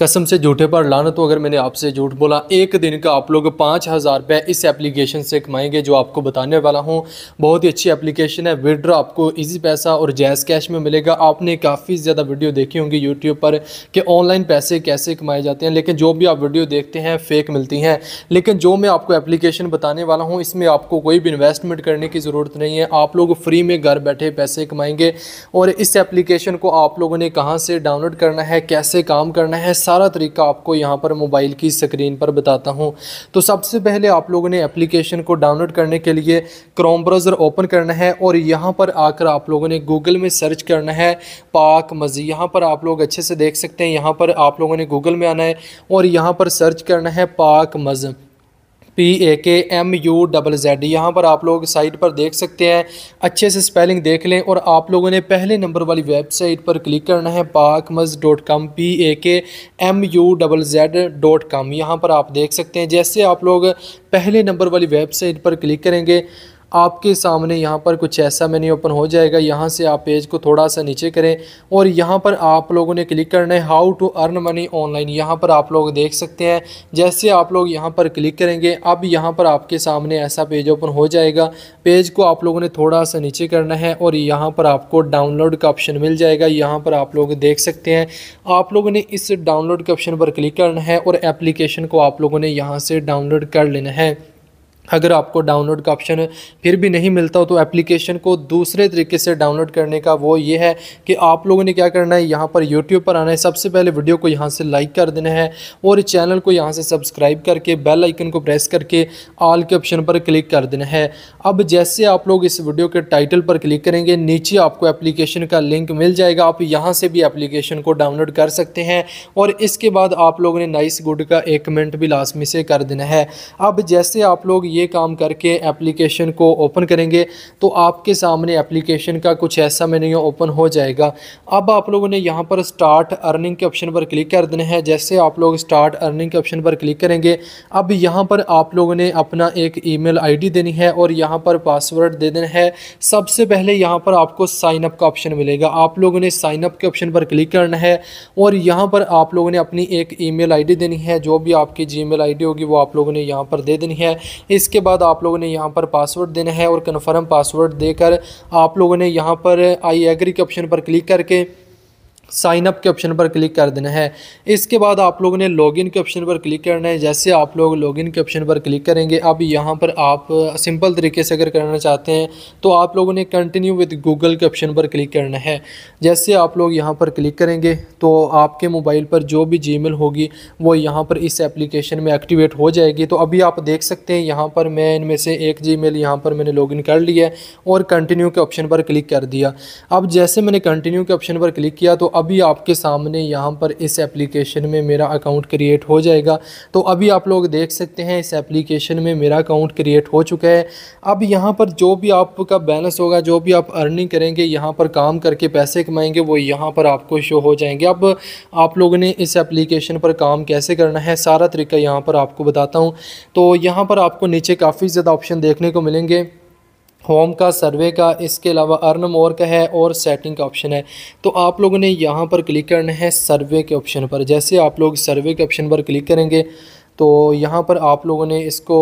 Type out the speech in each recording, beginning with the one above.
कसम से झूठे पर लाना तो अगर मैंने आपसे झूठ बोला एक दिन का आप लोग पाँच हज़ार रुपये इस एप्लीकेशन से कमाएंगे जो आपको बताने वाला हूँ बहुत ही अच्छी एप्लीकेशन है विड्रा आपको इजी पैसा और जैज़ कैश में मिलेगा आपने काफ़ी ज़्यादा वीडियो देखी होंगी यूट्यूब पर कि ऑनलाइन पैसे कैसे कमाए जाते हैं लेकिन जो भी आप वीडियो देखते हैं फेक मिलती हैं लेकिन जो मैं आपको एप्लीकेशन बताने वाला हूँ इसमें आपको कोई भी इन्वेस्टमेंट करने की ज़रूरत नहीं है आप लोग फ्री में घर बैठे पैसे कमाएंगे और इस एप्लीकेशन को आप लोगों ने कहाँ से डाउनलोड करना है कैसे काम करना है सारा तरीका आपको यहाँ पर मोबाइल की स्क्रीन पर बताता हूँ तो सबसे पहले आप लोगों ने एप्लीकेशन को डाउनलोड करने के लिए क्रोम ब्राउज़र ओपन करना है और यहाँ पर आकर आप लोगों ने गूगल में सर्च करना है पाक मजी यहाँ पर आप लोग अच्छे से देख सकते हैं यहाँ पर आप लोगों ने गूगल में आना है और यहाँ पर सर्च करना है पाक मज़ P A K M U double Z यहाँ पर आप लोग साइट पर देख सकते हैं अच्छे से स्पेलिंग देख लें और आप लोगों ने पहले नंबर वाली वेबसाइट पर क्लिक करना है pakmuzz dot com P A K M U double Z dot com यहाँ पर आप देख सकते हैं जैसे आप लोग पहले नंबर वाली वेबसाइट पर क्लिक करेंगे आपके सामने यहाँ पर कुछ ऐसा मैनी ओपन हो जाएगा यहाँ से आप पेज को थोड़ा सा नीचे करें और यहाँ पर आप लोगों ने क्लिक करना है how to earn money online यहाँ पर आप लोग देख सकते हैं जैसे आप लोग यहाँ पर क्लिक करेंगे अब यहाँ पर आपके सामने ऐसा पेज ओपन हो जाएगा पेज को आप लोगों ने थोड़ा सा नीचे करना है और यहाँ पर आपको डाउनलोड का ऑप्शन मिल जाएगा यहाँ पर आप लोग देख सकते हैं आप लोगों ने इस डाउनलोड के ऑप्शन पर क्लिक करना है और एप्लीकेशन को आप लोगों ने यहाँ से डाउनलोड कर लेना है अगर आपको डाउनलोड का ऑप्शन फिर भी नहीं मिलता हो तो एप्लीकेशन को दूसरे तरीके से डाउनलोड करने का वो ये है कि आप लोगों ने क्या करना है यहाँ पर यूट्यूब पर आना है सबसे पहले वीडियो को यहाँ से लाइक कर देना है और चैनल को यहाँ से सब्सक्राइब करके बेल आइकन को प्रेस करके ऑल के ऑप्शन पर क्लिक कर देना है अब जैसे आप लोग इस वीडियो के टाइटल पर क्लिक करेंगे नीचे आपको एप्लीकेशन का लिंक मिल जाएगा आप यहाँ से भी एप्लीकेशन को डाउनलोड कर सकते हैं और इसके बाद आप लोगों ने नाइस गुड का एक मिनट भी लाजमी से कर देना है अब जैसे आप लोग ये काम करके एप्लीकेशन को ओपन करेंगे तो आपके सामने एप्लीकेशन का कुछ ऐसा मेन्यू ओपन हो जाएगा अब आप लोगों ने यहाँ पर स्टार्ट अर्निंग के ऑप्शन पर क्लिक कर देना है जैसे आप लोग स्टार्ट अर्निंग के ऑप्शन पर क्लिक करेंगे अब यहाँ पर आप लोगों ने अपना एक ई मेल देनी है और यहाँ पर पासवर्ड दे देना है सबसे पहले यहाँ पर आपको साइनअप का ऑप्शन मिलेगा आप लोगों ने साइनअप के ऑप्शन पर क्लिक करना है और यहाँ पर आप लोगों ने अपनी एक ईमेल आईडी देनी है जो भी आपकी जीमेल आईडी होगी वो आप लोगों ने यहाँ पर दे देनी है इस इसके बाद आप लोगों ने यहाँ पर पासवर्ड देना है और कन्फर्म पासवर्ड देकर आप लोगों ने यहाँ पर आई एग्री के ऑप्शन पर क्लिक करके साइन अप के ऑप्शन पर क्लिक कर देना है इसके बाद आप लोगों ने लॉगिन के ऑप्शन पर क्लिक करना है जैसे आप लोग लॉगिन के ऑप्शन पर क्लिक करेंगे अब यहाँ पर आप सिंपल तरीके से अगर करना चाहते हैं तो आप लोगों ने कंटिन्यू विद गूगल के ऑप्शन पर क्लिक करना है जैसे आप लोग यहाँ पर क्लिक करेंगे तो आपके मोबाइल पर जो भी जी होगी वो यहाँ पर इस एप्लीकेशन में एक्टिवेट हो जाएगी तो अभी आप देख सकते हैं यहाँ पर मैं इनमें से एक जी मेल यहाँ पर मैंने लॉगिन कर लिया और कंटिन्यू के ऑप्शन पर क्लिक कर दिया अब जैसे मैंने कंटिन्यू के ऑप्शन पर क्लिक किया तो अभी आपके सामने यहाँ पर इस एप्लीकेशन में मेरा अकाउंट क्रिएट हो जाएगा तो अभी आप लोग देख सकते हैं इस एप्लीकेशन में मेरा अकाउंट क्रिएट हो चुका है अब यहाँ पर जो भी आपका बैलेंस होगा जो भी आप अर्निंग करेंगे यहाँ पर काम करके पैसे कमाएंगे वो यहाँ पर आपको शो हो जाएंगे अब आप लोगों ने इस एप्लीकेशन पर काम कैसे करना है सारा तरीका यहाँ पर आपको बताता हूँ तो यहाँ पर आपको नीचे काफ़ी ज़्यादा ऑप्शन देखने को मिलेंगे होम का सर्वे का इसके अलावा अर्न मोर का है और सेटिंग का ऑप्शन है तो आप लोगों ने यहाँ पर क्लिक करना है सर्वे के ऑप्शन पर जैसे आप लोग सर्वे के ऑप्शन पर क्लिक करेंगे तो यहाँ पर आप लोगों ने इसको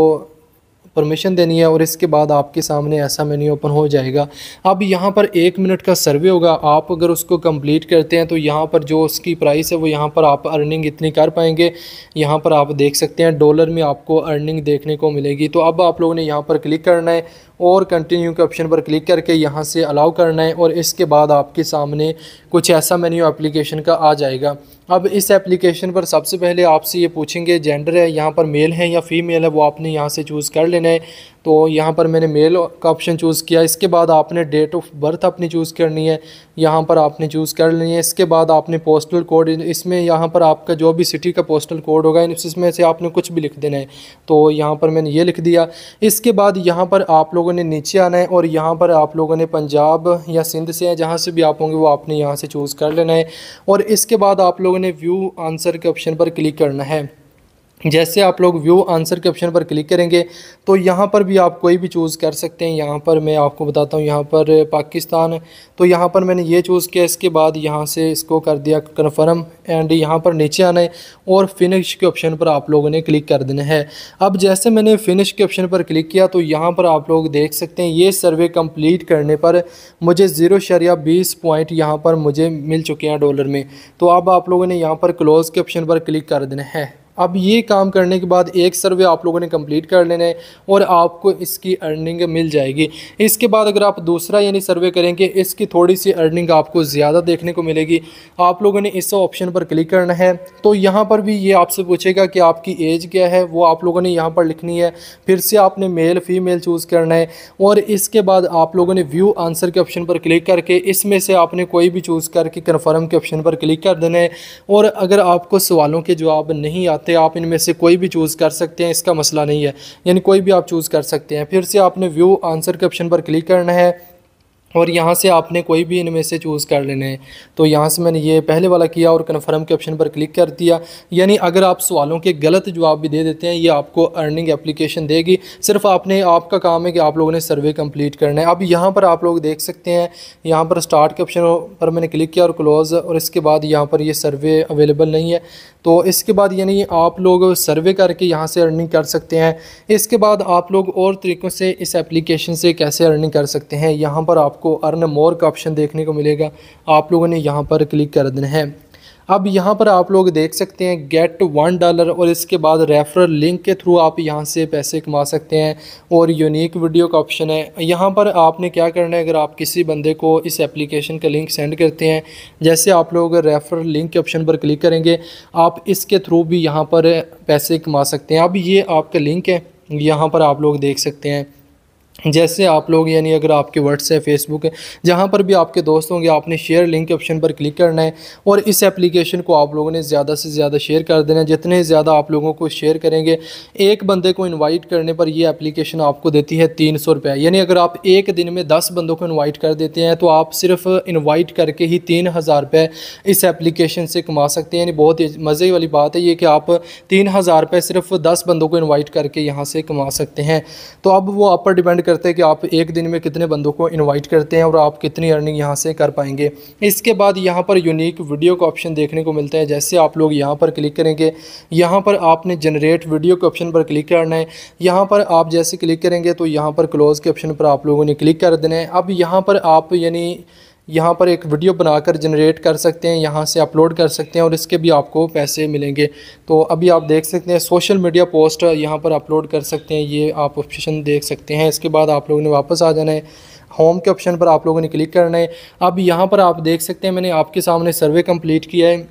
परमिशन देनी है और इसके बाद आपके सामने ऐसा मेन्यू ओपन हो जाएगा अब यहाँ पर एक मिनट का सर्वे होगा आप अगर उसको कंप्लीट करते हैं तो यहाँ पर जो उसकी प्राइस है वो यहाँ पर आप अर्निंग इतनी कर पाएंगे यहाँ पर आप देख सकते हैं डॉलर में आपको अर्निंग देखने को मिलेगी तो अब आप लोगों ने यहाँ पर क्लिक करना है और कंटिन्यू के ऑप्शन पर क्लिक करके यहाँ से अलाउ करना है और इसके बाद आपके सामने कुछ ऐसा मेन्यू एप्लीकेशन का आ जाएगा अब इस एप्लीकेशन पर सबसे पहले आपसे ये पूछेंगे जेंडर है यहाँ पर मेल है या फीमेल है वो आपने यहाँ से चूज़ कर लेना है तो यहाँ पर मैंने मेल का ऑप्शन चूज़ किया इसके बाद आपने डेट ऑफ बर्थ अपनी चूज़ करनी है यहाँ पर आपने चूज़ कर लेनी है इसके बाद आपने पोस्टल कोड इसमें यहाँ पर आपका जो भी सिटी का पोस्टल कोड होगा इसमें से आपने कुछ भी लिख देना है तो यहाँ पर मैंने ये लिख दिया इसके बाद यहाँ पर आप लोगों ने नीचे आना है और यहाँ पर आप लोगों ने पंजाब या सिंध से या जहाँ से भी आप होंगे वो आपने यहाँ से चूज़ कर लेना है और इसके बाद आप लोगों ने व्यू आंसर के ऑप्शन पर क्लिक करना है जैसे आप लोग व्यू आंसर के ऑप्शन पर क्लिक करेंगे तो यहाँ पर भी आप कोई भी चूज़ कर सकते हैं यहाँ पर मैं आपको बताता हूँ यहाँ पर पाकिस्तान तो यहाँ पर मैंने ये चूज़ किया इसके बाद यहाँ से इसको कर दिया कन्फर्म एंड यहाँ पर नीचे आना है और फिनिश के ऑप्शन पर आप लोगों ने क्लिक कर देना है अब जैसे मैंने फिनिश के ऑप्शन पर क्लिक किया तो यहाँ पर आप लोग देख सकते हैं ये सर्वे कम्प्लीट करने पर मुझे ज़ीरो शरिया बीस पॉइंट यहाँ पर मुझे मिल चुके हैं डॉलर में तो अब आप लोगों ने यहाँ पर क्लोज़ के ऑप्शन पर क्लिक कर देना है अब ये काम करने के बाद एक सर्वे आप लोगों ने कंप्लीट कर लेना है और आपको इसकी अर्निंग मिल जाएगी इसके बाद अगर आप दूसरा यानी सर्वे करेंगे इसकी थोड़ी सी अर्निंग आपको ज़्यादा देखने को मिलेगी आप लोगों ने इस ऑप्शन पर क्लिक करना है तो यहाँ पर भी ये आपसे पूछेगा कि आपकी एज क्या है वो आप लोगों ने यहाँ पर लिखनी है फिर से आपने मेल फीमेल चूज़ करना है और इसके बाद आप लोगों ने व्यू आंसर के ऑप्शन पर क्लिक करके इसमें से आपने कोई भी चूज़ करके कन्फर्म के ऑप्शन पर क्लिक कर देना है और अगर आपको सवालों के जवाब नहीं आते सकते आप इनमें से कोई भी चूज़ कर सकते हैं इसका मसला नहीं है यानी कोई भी आप चूज़ कर सकते हैं फिर से आपने व्यू आंसर के ऑप्शन पर क्लिक करना है और यहाँ से आपने कोई भी इनमें से चूज़ कर लेने हैं तो यहाँ से मैंने ये पहले वाला किया और कन्फर्म के ऑप्शन पर क्लिक कर दिया यानी अगर आप सवालों के गलत जवाब भी दे देते हैं ये आपको अर्निंग एप्लीकेशन देगी सिर्फ आपने आपका काम है कि आप लोगों ने सर्वे कंप्लीट करना है अब यहाँ पर आप लोग देख सकते हैं यहाँ पर स्टार्ट के ऑप्शन पर मैंने क्लिक किया और क्लोज़ और इसके बाद यहाँ पर ये सर्वे अवेलेबल नहीं है तो इसके बाद यानी आप लोग सर्वे करके यहाँ से अर्निंग कर सकते हैं इसके बाद आप लोग और तरीक़ों से इस एप्लीकेशन से कैसे अर्निंग कर सकते हैं यहाँ पर आपको आपको अर्न मोर का ऑप्शन देखने को मिलेगा आप लोगों ने यहाँ पर क्लिक कर देना है अब यहाँ पर आप लोग देख सकते हैं गेट वन डॉलर और इसके बाद रेफरल लिंक के थ्रू आप यहाँ से पैसे कमा सकते हैं और यूनिक वीडियो का ऑप्शन है यहाँ पर आपने क्या करना है अगर आप किसी बंदे को इस एप्लीकेशन का लिंक सेंड करते हैं जैसे आप लोग रेफरल लिंक के ऑप्शन पर क्लिक करेंगे आप इसके थ्रू भी यहाँ पर पैसे कमा सकते हैं अब ये आपका लिंक है यहाँ पर आप लोग देख सकते हैं जैसे आप लोग यानी अगर आपके व्हाट्सएप फेसबुक है जहाँ पर भी आपके दोस्त होंगे आपने शेयर लिंक के ऑप्शन पर क्लिक करना है और इस एप्लीकेशन को आप लोगों ने ज़्यादा से ज़्यादा शेयर कर देना है जितने ज़्यादा आप लोगों को शेयर करेंगे एक बंदे को इनवाइट करने पर यह एप्लीकेशन आपको देती है तीन सौ रुपया यानी अगर आप एक दिन में दस बंदों को इन्वाइट कर देते हैं तो आप सिर्फ इन्वाइट करके ही तीन हज़ार रुपये इस एप्लीकेशन से कमा सकते हैं यानी बहुत ही मज़े वाली बात है ये कि आप तीन हज़ार रुपये सिर्फ दस बंदों को इन्वाइट करके यहाँ से कमा सकते हैं तो अब वो आप पर डिपेंड करते हैं कि आप एक दिन में कितने बंदों को इनवाइट करते हैं और आप कितनी अर्निंग यहाँ से कर पाएंगे इसके बाद यहाँ पर यूनिक वीडियो का ऑप्शन देखने को मिलता है जैसे आप लोग यहाँ पर क्लिक करेंगे यहाँ पर आपने जनरेट वीडियो के ऑप्शन पर क्लिक करना है यहाँ पर आप जैसे क्लिक करेंगे तो यहाँ पर क्लोज़ के ऑप्शन पर आप लोगों ने क्लिक कर देना है अब यहाँ पर आप यानी यहाँ पर एक वीडियो बनाकर जनरेट कर सकते हैं यहाँ से अपलोड कर सकते हैं और इसके भी आपको पैसे मिलेंगे तो अभी आप देख सकते हैं सोशल मीडिया पोस्ट यहाँ पर अपलोड कर सकते हैं ये आप ऑप्शन देख सकते हैं इसके बाद आप लोगों ने वापस आ जाना है होम के ऑप्शन पर आप लोगों ने क्लिक करना है अब यहाँ पर आप देख सकते हैं मैंने आपके सामने सर्वे कम्प्लीट किया है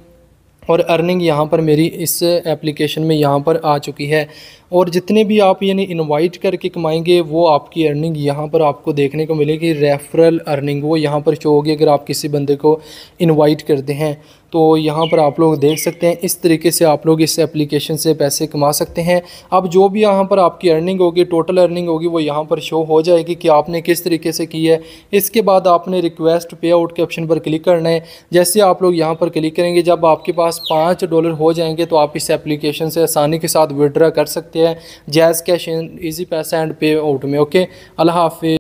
और अर्निंग यहाँ पर मेरी इस एप्लीकेशन में यहाँ पर आ चुकी है और जितने भी आप यानी इनवाइट करके कमाएंगे वो आपकी अर्निंग यहाँ पर आपको देखने को मिलेगी रेफरल अर्निंग वो यहाँ पर शो होगी अगर आप किसी बंदे को इनवाइट करते हैं तो यहाँ पर आप लोग देख सकते हैं इस तरीके से आप लोग इस एप्लीकेशन से पैसे कमा सकते हैं अब जो भी यहाँ पर आपकी अर्निंग होगी टोटल अर्निंग होगी वो यहाँ पर शो हो जाएगी कि आपने किस तरीके से की है इसके बाद आपने रिक्वेस्ट पे आउट के ऑप्शन पर क्लिक करना है जैसे आप लोग यहाँ पर क्लिक करेंगे जब आपके पास पाँच डॉलर हो जाएंगे तो आप इस एप्लीकेशन से आसानी के साथ विड्रा कर सकते हैं है Jazz Cash in easy paisa and pay out में ओके अल्लाह हाफि